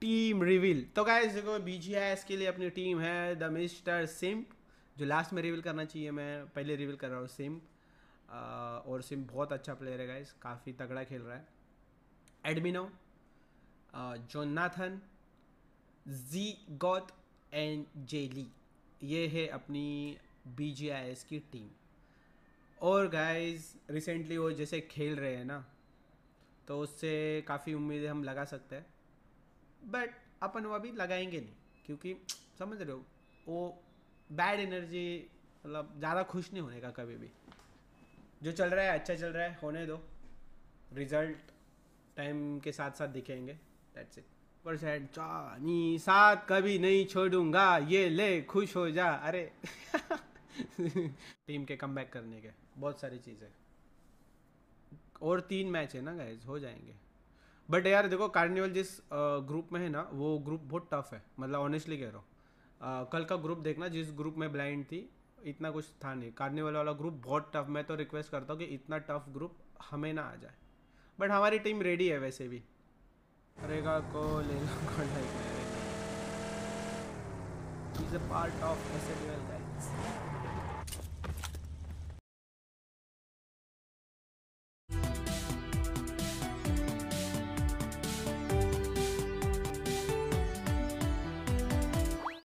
team reveal तो guys देखो B S के लिए अपनी टीम है द मिस्टर सिम्प जो लास्ट में रिवील करना चाहिए मैं पहले रिवील कर रहा हूँ सिम्प और सिम्प बहुत अच्छा प्लेयर है गाइस काफ़ी तगड़ा खेल रहा है एडमिनो जोनाथन जी गौत एंड जेली ये है अपनी बी जी आई एस की टीम और गाइस रिसेंटली वो जैसे खेल रहे हैं ना तो उससे काफ़ी उम्मीदें हम लगा सकते हैं बट अपन वो अभी लगाएंगे नहीं क्योंकि समझ रहे हो वो बैड एनर्जी मतलब ज़्यादा खुश नहीं होने का कभी भी जो चल रहा है अच्छा चल रहा है होने दो रिजल्ट टाइम के साथ साथ दिखेंगे दैट्स इट परसेंट जानी साथ कभी नहीं छोड़ूंगा ये ले खुश हो जा अरे टीम के कम करने के बहुत सारी चीज़ें और तीन मैच है ना गैज हो जाएंगे बट यार देखो कार्निवल जिस ग्रुप में है ना वो ग्रुप बहुत टफ है मतलब ऑनेस्टली कह रहा हूँ कल का ग्रुप देखना जिस ग्रुप में ब्लाइंड थी इतना कुछ था नहीं कार्निवल वाला ग्रुप बहुत टफ मैं तो रिक्वेस्ट करता हूँ कि इतना टफ ग्रुप हमें ना आ जाए बट हमारी टीम रेडी है वैसे भी रेगा को लेना is a part of S